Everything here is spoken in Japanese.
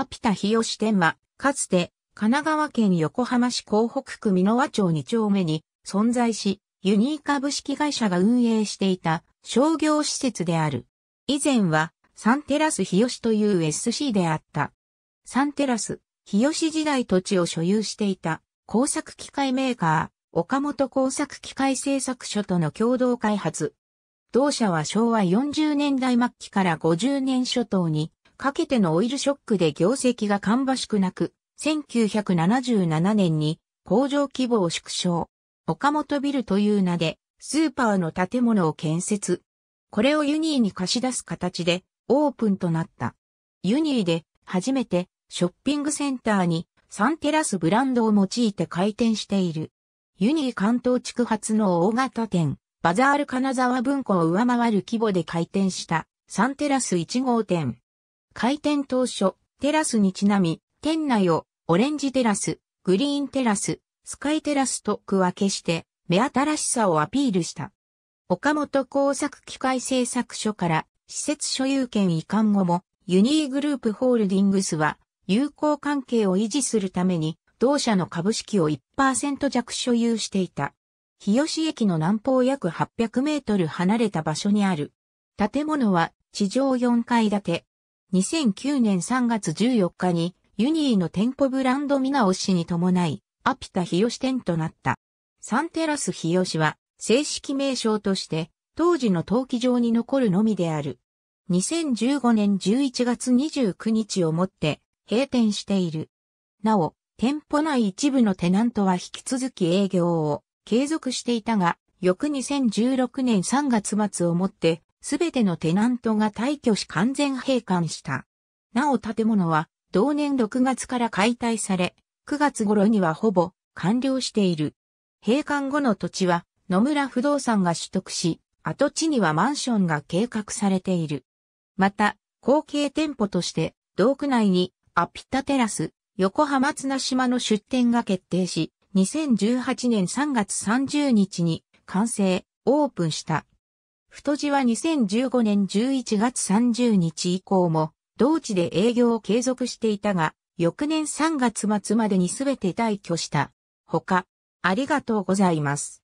アピタ日吉天満、かつて、神奈川県横浜市港北区美輪和町2丁目に存在し、ユニー株式会社が運営していた商業施設である。以前は、サンテラス日吉という SC であった。サンテラス、日吉時代土地を所有していた工作機械メーカー、岡本工作機械製作所との共同開発。同社は昭和40年代末期から50年初頭にかけてのオイルショックで業績が芳しくなく、1977年に工場規模を縮小。岡本ビルという名で、スーパーの建物を建設。これをユニーに貸し出す形で、オープンとなった。ユニーで、初めて、ショッピングセンターに、サンテラスブランドを用いて開店している。ユニー関東地区発の大型店、バザール金沢文庫を上回る規模で開店した、サンテラス1号店。開店当初、テラスにちなみ、店内をオレンジテラス、グリーンテラス、スカイテラスと区分けして、目新しさをアピールした。岡本工作機械製作所から施設所有権移管後も、ユニーグループホールディングスは、友好関係を維持するために、同社の株式を1%弱所有していた。日吉駅の南方約800メートル離れた場所にある。建物は地上4階建て、2009年3月14日にユニーの店舗ブランド見直しに伴い、アピタ日吉店となった。サンテラス日吉は正式名称として当時の陶器場に残るのみである。2015年11月29日をもって閉店している。なお、店舗内一部のテナントは引き続き営業を継続していたが、翌2016年3月末をもってすべてのテナントが退去し完全閉館した。なお建物は同年6月から解体され、9月頃にはほぼ完了している。閉館後の土地は野村不動産が取得し、跡地にはマンションが計画されている。また、後継店舗として、道区内にアピタテラス、横浜綱島の出店が決定し、2018年3月30日に完成、オープンした。太字は2015年11月30日以降も、同地で営業を継続していたが、翌年3月末までにすべて退去した。ほか、ありがとうございます。